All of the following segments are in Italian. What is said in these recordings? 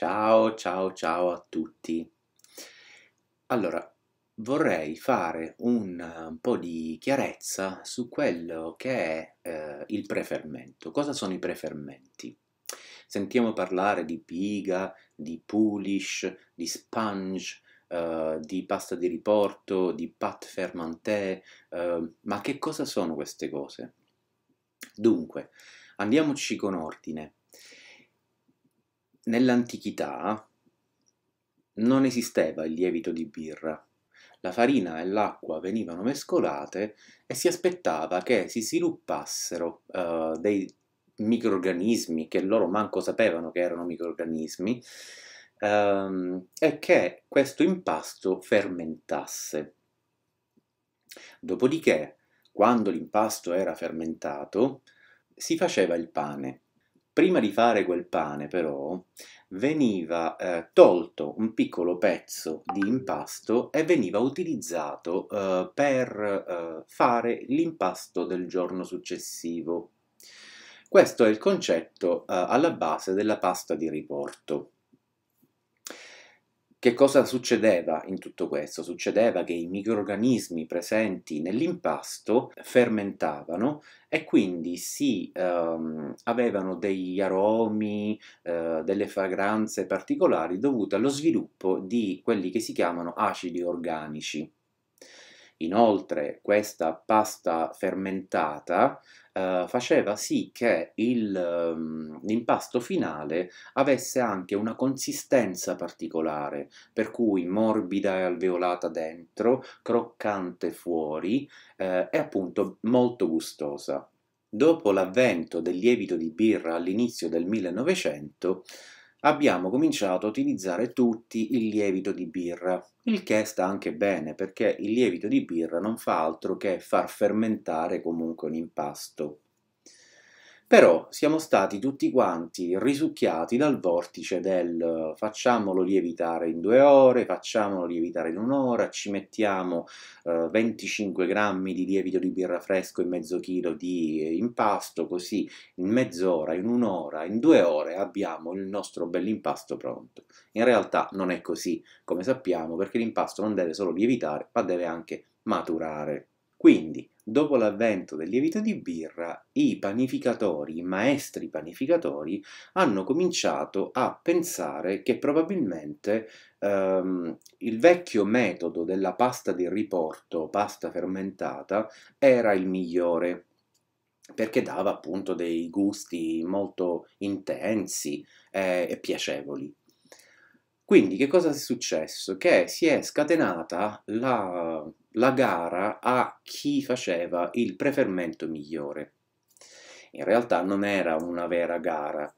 Ciao, ciao, ciao a tutti. Allora, vorrei fare un, un po' di chiarezza su quello che è eh, il prefermento. Cosa sono i prefermenti? Sentiamo parlare di piga, di pulish, di sponge, Uh, di pasta di riporto, di pat fermantè, uh, eh, ma che cosa sono queste cose? Dunque, andiamoci con ordine. Nell'antichità non esisteva il lievito di birra. La farina e l'acqua venivano mescolate e si aspettava che si sviluppassero eh, dei microrganismi che loro manco sapevano che erano microrganismi ehm, e che questo impasto fermentasse. Dopodiché, quando l'impasto era fermentato, si faceva il pane. Prima di fare quel pane, però, veniva eh, tolto un piccolo pezzo di impasto e veniva utilizzato eh, per eh, fare l'impasto del giorno successivo. Questo è il concetto eh, alla base della pasta di riporto che cosa succedeva in tutto questo? Succedeva che i microrganismi presenti nell'impasto fermentavano e quindi si ehm, avevano degli aromi, eh, delle fragranze particolari dovute allo sviluppo di quelli che si chiamano acidi organici. Inoltre questa pasta fermentata eh, faceva sì che il, ehm, l'impasto finale avesse anche una consistenza particolare, per cui morbida e alveolata dentro, croccante fuori eh, e appunto molto gustosa. Dopo l'avvento del lievito di birra all'inizio del 1900, abbiamo cominciato a utilizzare tutti il lievito di birra, il che sta anche bene perché il lievito di birra non fa altro che far fermentare comunque un impasto però siamo stati tutti quanti risucchiati dal vortice del facciamolo lievitare in due ore, facciamolo lievitare in un'ora, ci mettiamo eh, 25 grammi di lievito di birra fresco e mezzo chilo di eh, impasto, così in mezz'ora, in un'ora, in due ore abbiamo il nostro bell'impasto pronto. In realtà non è così, come sappiamo, perché l'impasto non deve solo lievitare, ma deve anche maturare. Quindi dopo l'avvento del lievito di birra, i panificatori, i maestri panificatori, hanno cominciato a pensare che probabilmente ehm, il vecchio metodo della pasta di riporto, pasta fermentata, era il migliore perché dava appunto dei gusti molto intensi eh, e piacevoli. Quindi che cosa è successo? Che si è scatenata la la gara a chi faceva il prefermento migliore. In realtà non era una vera gara.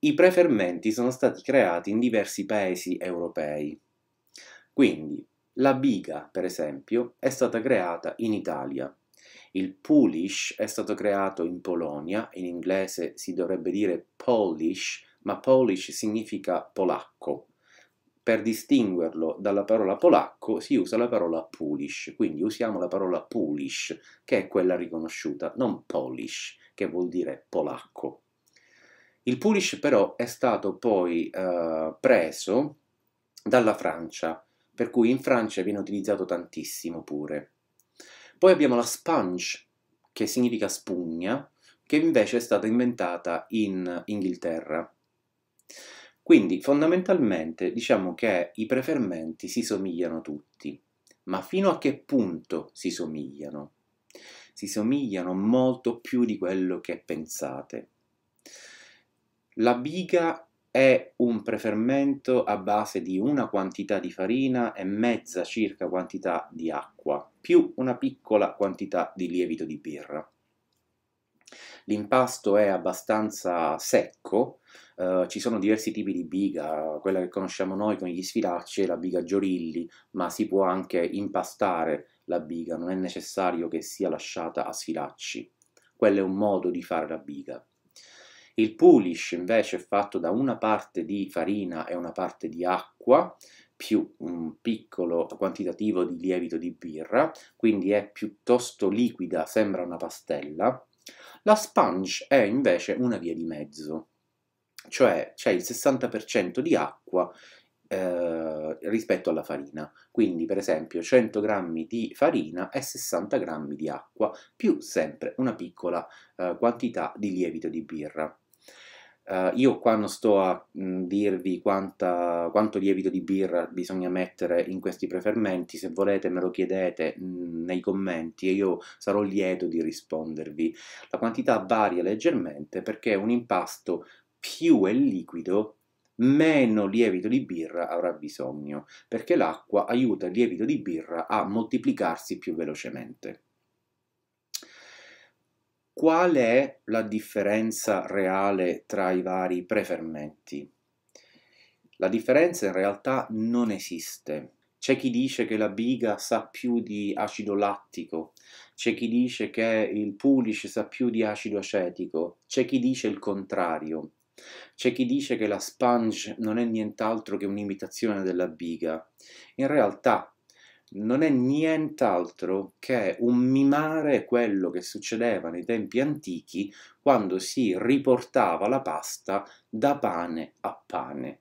I prefermenti sono stati creati in diversi paesi europei. Quindi la biga, per esempio, è stata creata in Italia. Il Polish è stato creato in Polonia, in inglese si dovrebbe dire Polish, ma Polish significa polacco per distinguerlo dalla parola polacco si usa la parola Polish, quindi usiamo la parola Polish, che è quella riconosciuta, non Polish, che vuol dire polacco. Il Polish però è stato poi eh, preso dalla Francia, per cui in Francia viene utilizzato tantissimo pure. Poi abbiamo la sponge, che significa spugna, che invece è stata inventata in Inghilterra. Quindi fondamentalmente diciamo che i prefermenti si somigliano tutti, ma fino a che punto si somigliano? Si somigliano molto più di quello che pensate. La biga è un prefermento a base di una quantità di farina e mezza circa quantità di acqua, più una piccola quantità di lievito di birra l'impasto è abbastanza secco, Uh, ci sono diversi tipi di biga, quella che conosciamo noi con gli sfilacci è la biga Giorilli, ma si può anche impastare la biga, non è necessario che sia lasciata a sfilacci. Quello è un modo di fare la biga. Il pulish invece è fatto da una parte di farina e una parte di acqua più un piccolo quantitativo di lievito di birra, quindi è piuttosto liquida, sembra una pastella la sponge è invece una via di mezzo, cioè c'è il 60% di acqua eh, rispetto alla farina. Quindi, per esempio, 100 grammi di farina e 60 grammi di acqua, più sempre una piccola eh, quantità di lievito di birra. Uh, io qua non sto a mh, mm, dirvi quanta, quanto lievito di birra bisogna mettere in questi prefermenti, se volete me lo chiedete mh, mm, nei commenti e io sarò lieto di rispondervi. La quantità varia leggermente perché un impasto più è liquido meno lievito di birra avrà bisogno, perché l'acqua aiuta il lievito di birra a moltiplicarsi più velocemente. Qual è la differenza reale tra i vari prefermenti? La differenza in realtà non esiste. C'è chi dice che la biga sa più di acido lattico, c'è chi dice che il pulice sa più di acido acetico, c'è chi dice il contrario. C'è chi dice che la sponge non è nient'altro che un'imitazione della biga. In realtà non è nient'altro che un mimare quello che succedeva nei tempi antichi quando si riportava la pasta da pane a pane.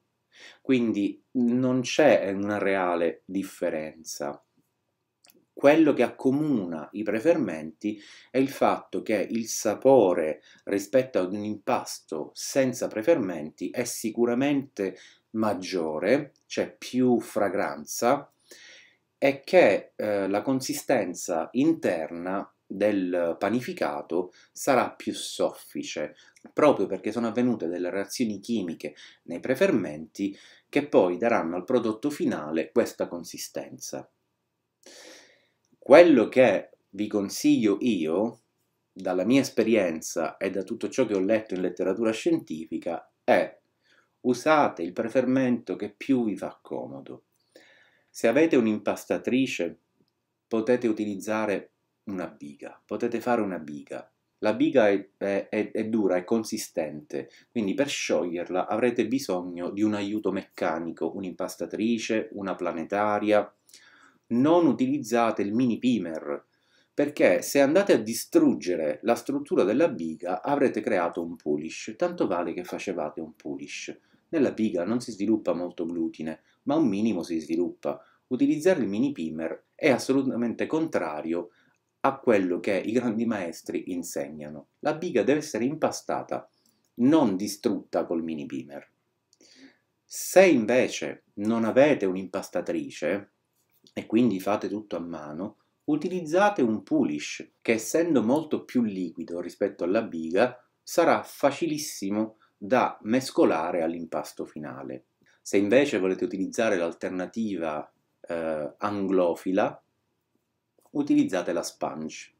Quindi non c'è una reale differenza. Quello che accomuna i prefermenti è il fatto che il sapore rispetto ad un impasto senza prefermenti è sicuramente maggiore, c'è cioè più fragranza, è che eh, la consistenza interna del panificato sarà più soffice, proprio perché sono avvenute delle reazioni chimiche nei prefermenti che poi daranno al prodotto finale questa consistenza. Quello che vi consiglio io, dalla mia esperienza e da tutto ciò che ho letto in letteratura scientifica, è usate il prefermento che più vi fa comodo se avete un'impastatrice potete utilizzare una biga, potete fare una biga. La biga è, è, è, dura, è consistente, quindi per scioglierla avrete bisogno di un aiuto meccanico, un'impastatrice, una planetaria. Non utilizzate il mini pimer, perché se andate a distruggere la struttura della biga avrete creato un pulish, tanto vale che facevate un pulish. Nella biga non si sviluppa molto glutine, ma un minimo si sviluppa. Utilizzare il mini primer è assolutamente contrario a quello che i grandi maestri insegnano. La biga deve essere impastata, non distrutta col mini primer. Se invece non avete un'impastatrice e quindi fate tutto a mano, utilizzate un pulish che essendo molto più liquido rispetto alla biga sarà facilissimo da mescolare all'impasto finale. Se invece volete utilizzare l'alternativa eh, anglofila, utilizzate la sponge.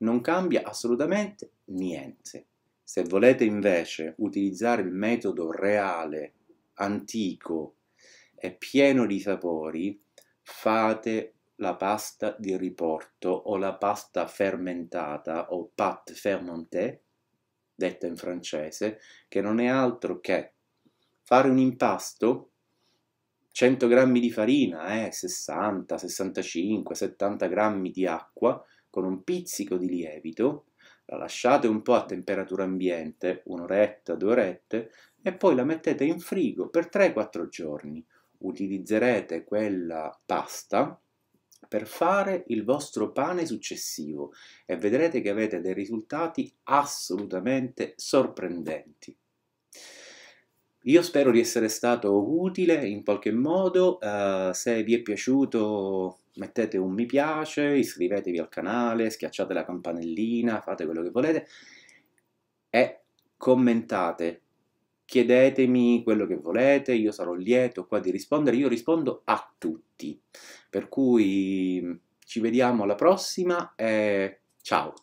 Non cambia assolutamente niente. Se volete invece utilizzare il metodo reale, antico e pieno di sapori, fate la pasta di riporto o la pasta fermentata o pâte fermentée, detta in francese, che non è altro che fare un impasto 100 grammi di farina, eh, 60, 65, 70 grammi di acqua con un pizzico di lievito, la lasciate un po' a temperatura ambiente, un'oretta, due orette, e poi la mettete in frigo per 3-4 giorni. Utilizzerete quella pasta per fare il vostro pane successivo e vedrete che avete dei risultati assolutamente sorprendenti. Io spero di essere stato utile in qualche modo, uh, se vi è piaciuto mettete un mi piace, iscrivetevi al canale, schiacciate la campanellina, fate quello che volete e commentate, chiedetemi quello che volete, io sarò lieto qua di rispondere, io rispondo a tutti. Per cui mm, ci vediamo alla prossima e ciao!